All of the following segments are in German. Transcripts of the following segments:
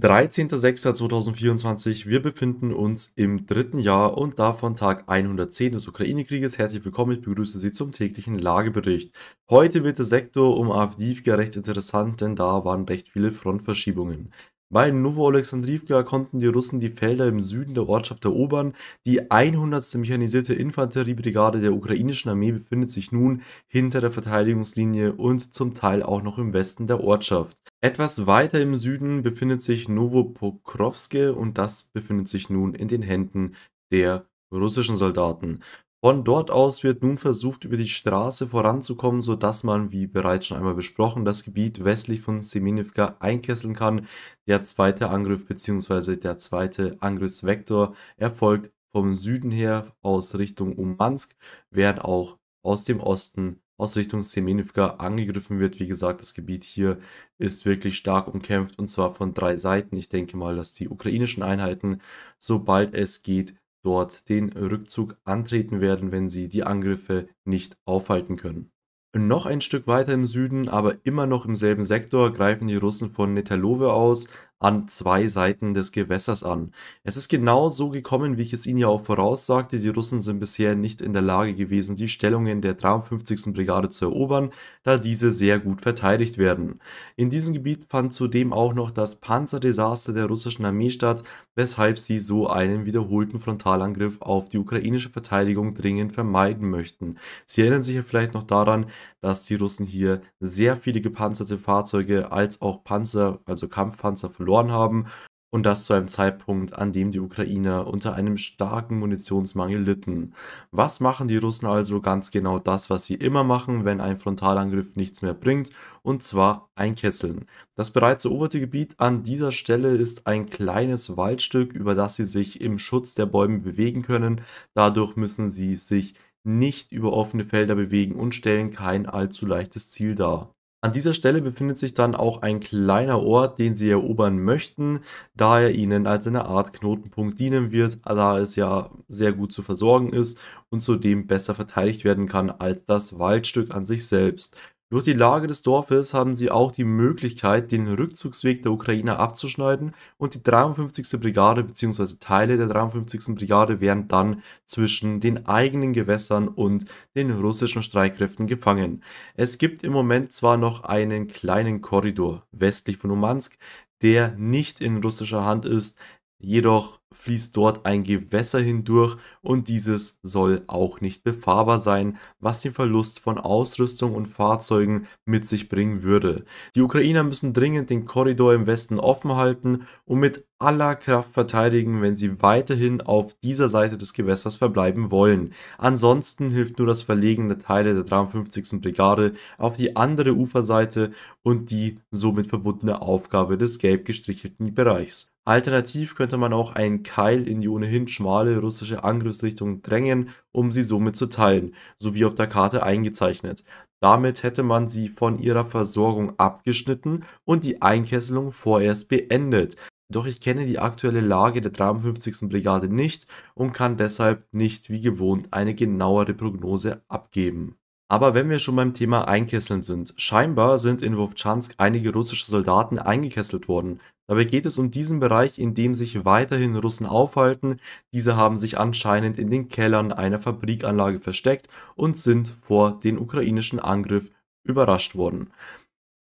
13.06.2024, wir befinden uns im dritten Jahr und davon Tag 110 des Ukraine-Krieges. Herzlich willkommen, ich begrüße Sie zum täglichen Lagebericht. Heute wird der Sektor um AfD recht interessant, denn da waren recht viele Frontverschiebungen. Bei Novoalexandrivka konnten die Russen die Felder im Süden der Ortschaft erobern. Die 100. Mechanisierte Infanteriebrigade der ukrainischen Armee befindet sich nun hinter der Verteidigungslinie und zum Teil auch noch im Westen der Ortschaft. Etwas weiter im Süden befindet sich Novopokrovske und das befindet sich nun in den Händen der russischen Soldaten. Von dort aus wird nun versucht, über die Straße voranzukommen, sodass man, wie bereits schon einmal besprochen, das Gebiet westlich von Semenivka einkesseln kann. Der zweite Angriff bzw. der zweite Angriffsvektor erfolgt vom Süden her aus Richtung Umansk, während auch aus dem Osten aus Richtung Semenivka angegriffen wird. Wie gesagt, das Gebiet hier ist wirklich stark umkämpft und zwar von drei Seiten. Ich denke mal, dass die ukrainischen Einheiten, sobald es geht, dort den Rückzug antreten werden, wenn sie die Angriffe nicht aufhalten können. Noch ein Stück weiter im Süden, aber immer noch im selben Sektor, greifen die Russen von Netalowe aus, an zwei Seiten des Gewässers an. Es ist genau so gekommen, wie ich es Ihnen ja auch voraussagte. Die Russen sind bisher nicht in der Lage gewesen, die Stellungen der 53. Brigade zu erobern, da diese sehr gut verteidigt werden. In diesem Gebiet fand zudem auch noch das Panzerdesaster der russischen Armee statt, weshalb sie so einen wiederholten Frontalangriff auf die ukrainische Verteidigung dringend vermeiden möchten. Sie erinnern sich ja vielleicht noch daran, dass die Russen hier sehr viele gepanzerte Fahrzeuge als auch Panzer, also Kampfpanzer verloren verloren haben und das zu einem Zeitpunkt, an dem die Ukrainer unter einem starken Munitionsmangel litten. Was machen die Russen also ganz genau das, was sie immer machen, wenn ein Frontalangriff nichts mehr bringt, und zwar einkesseln. Das bereits eroberte Gebiet an dieser Stelle ist ein kleines Waldstück, über das sie sich im Schutz der Bäume bewegen können, dadurch müssen sie sich nicht über offene Felder bewegen und stellen kein allzu leichtes Ziel dar. An dieser Stelle befindet sich dann auch ein kleiner Ort, den sie erobern möchten, da er ihnen als eine Art Knotenpunkt dienen wird, da es ja sehr gut zu versorgen ist und zudem besser verteidigt werden kann als das Waldstück an sich selbst. Durch die Lage des Dorfes haben sie auch die Möglichkeit, den Rückzugsweg der Ukrainer abzuschneiden und die 53. Brigade bzw. Teile der 53. Brigade wären dann zwischen den eigenen Gewässern und den russischen Streitkräften gefangen. Es gibt im Moment zwar noch einen kleinen Korridor westlich von Umansk, der nicht in russischer Hand ist, jedoch fließt dort ein Gewässer hindurch und dieses soll auch nicht befahrbar sein, was den Verlust von Ausrüstung und Fahrzeugen mit sich bringen würde. Die Ukrainer müssen dringend den Korridor im Westen offen halten und mit aller Kraft verteidigen, wenn sie weiterhin auf dieser Seite des Gewässers verbleiben wollen. Ansonsten hilft nur das Verlegen der Teile der 53. Brigade auf die andere Uferseite und die somit verbundene Aufgabe des gelb gestrichelten Bereichs. Alternativ könnte man auch ein den Keil in die ohnehin schmale russische Angriffsrichtung drängen, um sie somit zu teilen, so wie auf der Karte eingezeichnet. Damit hätte man sie von ihrer Versorgung abgeschnitten und die Einkesselung vorerst beendet. Doch ich kenne die aktuelle Lage der 53. Brigade nicht und kann deshalb nicht wie gewohnt eine genauere Prognose abgeben. Aber wenn wir schon beim Thema Einkesseln sind, scheinbar sind in Wovchansk einige russische Soldaten eingekesselt worden. Dabei geht es um diesen Bereich, in dem sich weiterhin Russen aufhalten. Diese haben sich anscheinend in den Kellern einer Fabrikanlage versteckt und sind vor den ukrainischen Angriff überrascht worden.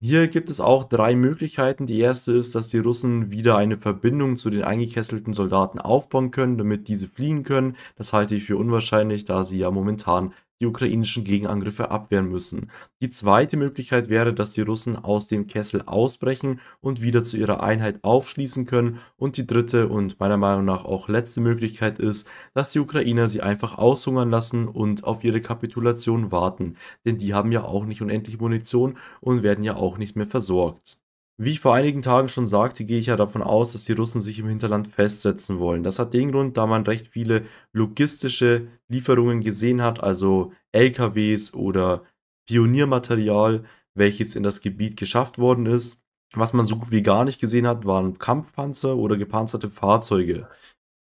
Hier gibt es auch drei Möglichkeiten. Die erste ist, dass die Russen wieder eine Verbindung zu den eingekesselten Soldaten aufbauen können, damit diese fliehen können. Das halte ich für unwahrscheinlich, da sie ja momentan die ukrainischen Gegenangriffe abwehren müssen. Die zweite Möglichkeit wäre, dass die Russen aus dem Kessel ausbrechen und wieder zu ihrer Einheit aufschließen können. Und die dritte und meiner Meinung nach auch letzte Möglichkeit ist, dass die Ukrainer sie einfach aushungern lassen und auf ihre Kapitulation warten. Denn die haben ja auch nicht unendlich Munition und werden ja auch nicht mehr versorgt. Wie ich vor einigen Tagen schon sagte, gehe ich ja davon aus, dass die Russen sich im Hinterland festsetzen wollen. Das hat den Grund, da man recht viele logistische Lieferungen gesehen hat, also LKWs oder Pioniermaterial, welches in das Gebiet geschafft worden ist. Was man so gut wie gar nicht gesehen hat, waren Kampfpanzer oder gepanzerte Fahrzeuge.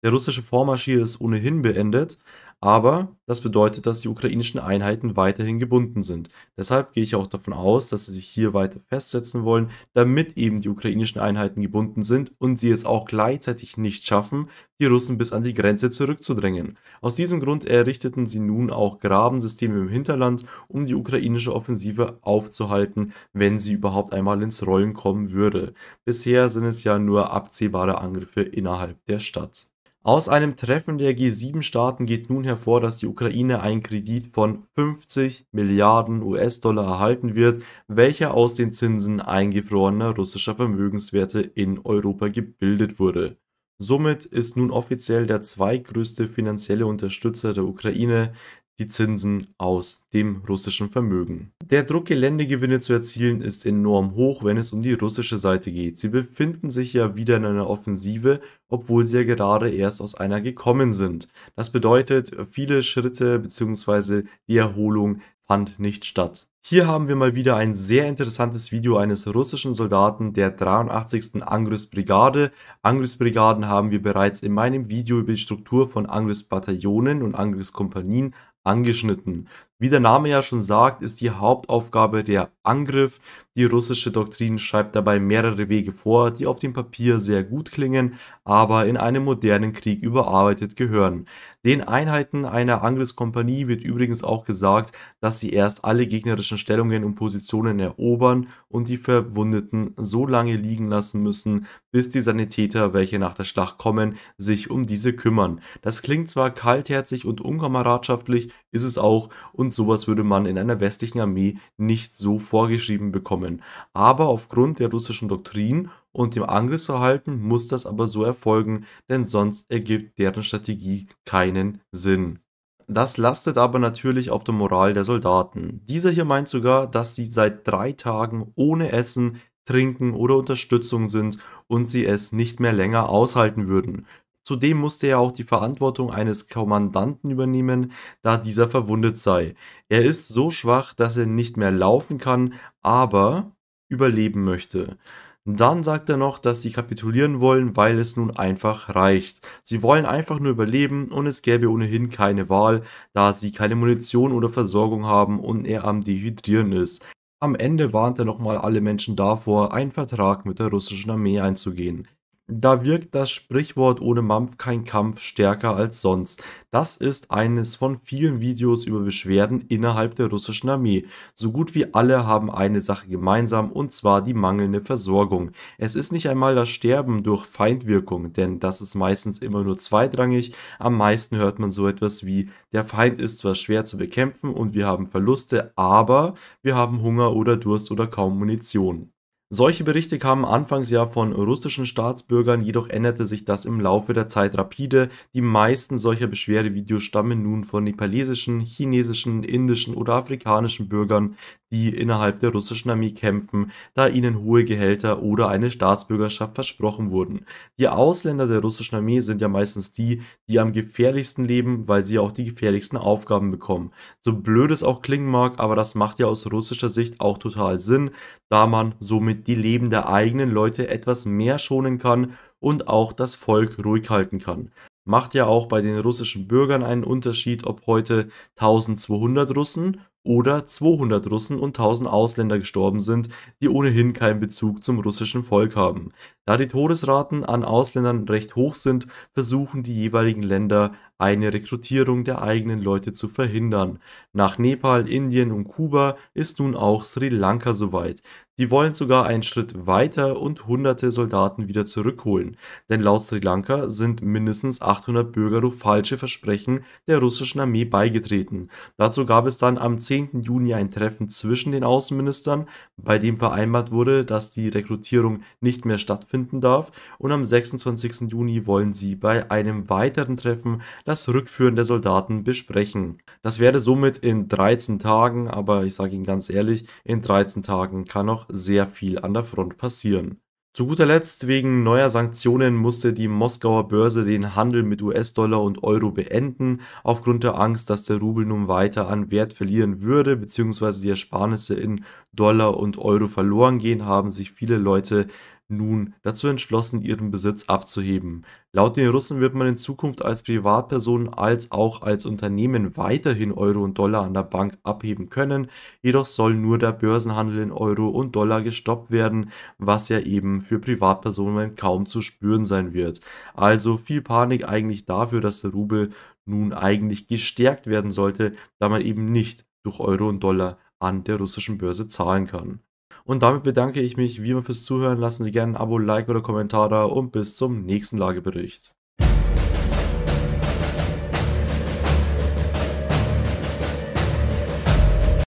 Der russische Vormarsch hier ist ohnehin beendet, aber das bedeutet, dass die ukrainischen Einheiten weiterhin gebunden sind. Deshalb gehe ich auch davon aus, dass sie sich hier weiter festsetzen wollen, damit eben die ukrainischen Einheiten gebunden sind und sie es auch gleichzeitig nicht schaffen, die Russen bis an die Grenze zurückzudrängen. Aus diesem Grund errichteten sie nun auch Grabensysteme im Hinterland, um die ukrainische Offensive aufzuhalten, wenn sie überhaupt einmal ins Rollen kommen würde. Bisher sind es ja nur abzählbare Angriffe innerhalb der Stadt. Aus einem Treffen der G7-Staaten geht nun hervor, dass die Ukraine einen Kredit von 50 Milliarden US-Dollar erhalten wird, welcher aus den Zinsen eingefrorener russischer Vermögenswerte in Europa gebildet wurde. Somit ist nun offiziell der zweitgrößte finanzielle Unterstützer der Ukraine die Zinsen aus dem russischen Vermögen. Der Druck, Geländegewinne zu erzielen, ist enorm hoch, wenn es um die russische Seite geht. Sie befinden sich ja wieder in einer Offensive, obwohl sie ja gerade erst aus einer gekommen sind. Das bedeutet, viele Schritte bzw. die Erholung fand nicht statt. Hier haben wir mal wieder ein sehr interessantes Video eines russischen Soldaten der 83. Angriffsbrigade. Angriffsbrigaden haben wir bereits in meinem Video über die Struktur von Angriffsbataillonen und Angriffskompanien angeschnitten. Wie der Name ja schon sagt, ist die Hauptaufgabe der Angriff. Die russische Doktrin schreibt dabei mehrere Wege vor, die auf dem Papier sehr gut klingen, aber in einem modernen Krieg überarbeitet gehören. Den Einheiten einer Angriffskompanie wird übrigens auch gesagt, dass sie erst alle gegnerischen Stellungen und Positionen erobern und die Verwundeten so lange liegen lassen müssen, bis die Sanitäter, welche nach der Schlacht kommen, sich um diese kümmern. Das klingt zwar kaltherzig und unkameradschaftlich, ist es auch und sowas würde man in einer westlichen Armee nicht so vorgeschrieben bekommen. Aber aufgrund der russischen Doktrin und dem Angriffsverhalten muss das aber so erfolgen, denn sonst ergibt deren Strategie keinen Sinn. Das lastet aber natürlich auf der Moral der Soldaten. Dieser hier meint sogar, dass sie seit drei Tagen ohne Essen, Trinken oder Unterstützung sind und sie es nicht mehr länger aushalten würden. Zudem musste er auch die Verantwortung eines Kommandanten übernehmen, da dieser verwundet sei. Er ist so schwach, dass er nicht mehr laufen kann, aber überleben möchte. Dann sagt er noch, dass sie kapitulieren wollen, weil es nun einfach reicht. Sie wollen einfach nur überleben und es gäbe ohnehin keine Wahl, da sie keine Munition oder Versorgung haben und er am Dehydrieren ist. Am Ende warnt er nochmal alle Menschen davor, einen Vertrag mit der russischen Armee einzugehen. Da wirkt das Sprichwort ohne Mampf kein Kampf stärker als sonst. Das ist eines von vielen Videos über Beschwerden innerhalb der russischen Armee. So gut wie alle haben eine Sache gemeinsam und zwar die mangelnde Versorgung. Es ist nicht einmal das Sterben durch Feindwirkung, denn das ist meistens immer nur zweitrangig. Am meisten hört man so etwas wie, der Feind ist zwar schwer zu bekämpfen und wir haben Verluste, aber wir haben Hunger oder Durst oder kaum Munition. Solche Berichte kamen anfangs ja von russischen Staatsbürgern, jedoch änderte sich das im Laufe der Zeit rapide. Die meisten solcher Beschwerdevideos stammen nun von nepalesischen, chinesischen, indischen oder afrikanischen Bürgern, die innerhalb der russischen Armee kämpfen, da ihnen hohe Gehälter oder eine Staatsbürgerschaft versprochen wurden. Die Ausländer der russischen Armee sind ja meistens die, die am gefährlichsten leben, weil sie auch die gefährlichsten Aufgaben bekommen. So blöd es auch klingen mag, aber das macht ja aus russischer Sicht auch total Sinn, da man somit die Leben der eigenen Leute etwas mehr schonen kann und auch das Volk ruhig halten kann. Macht ja auch bei den russischen Bürgern einen Unterschied, ob heute 1200 Russen oder 200 Russen und 1000 Ausländer gestorben sind, die ohnehin keinen Bezug zum russischen Volk haben. Da die Todesraten an Ausländern recht hoch sind, versuchen die jeweiligen Länder eine Rekrutierung der eigenen Leute zu verhindern. Nach Nepal, Indien und Kuba ist nun auch Sri Lanka soweit. Die wollen sogar einen Schritt weiter und hunderte Soldaten wieder zurückholen. Denn laut Sri Lanka sind mindestens 800 Bürger durch falsche Versprechen der russischen Armee beigetreten. Dazu gab es dann am 10. Juni ein Treffen zwischen den Außenministern, bei dem vereinbart wurde, dass die Rekrutierung nicht mehr stattfindet stattfinden darf. Und am 26. Juni wollen sie bei einem weiteren Treffen das Rückführen der Soldaten besprechen. Das werde somit in 13 Tagen, aber ich sage Ihnen ganz ehrlich, in 13 Tagen kann noch sehr viel an der Front passieren. Zu guter Letzt, wegen neuer Sanktionen musste die Moskauer Börse den Handel mit US-Dollar und Euro beenden, aufgrund der Angst, dass der Rubel nun weiter an Wert verlieren würde, beziehungsweise die Ersparnisse in Dollar und Euro verloren gehen, haben sich viele Leute nun dazu entschlossen, ihren Besitz abzuheben. Laut den Russen wird man in Zukunft als Privatperson als auch als Unternehmen weiterhin Euro und Dollar an der Bank abheben können, jedoch soll nur der Börsenhandel in Euro und Dollar gestoppt werden, was ja eben für Privatpersonen kaum zu spüren sein wird. Also viel Panik eigentlich dafür, dass der Rubel nun eigentlich gestärkt werden sollte, da man eben nicht durch Euro und Dollar an der russischen Börse zahlen kann. Und damit bedanke ich mich wie immer fürs Zuhören. Lassen Sie gerne ein Abo, Like oder Kommentar da und bis zum nächsten Lagebericht.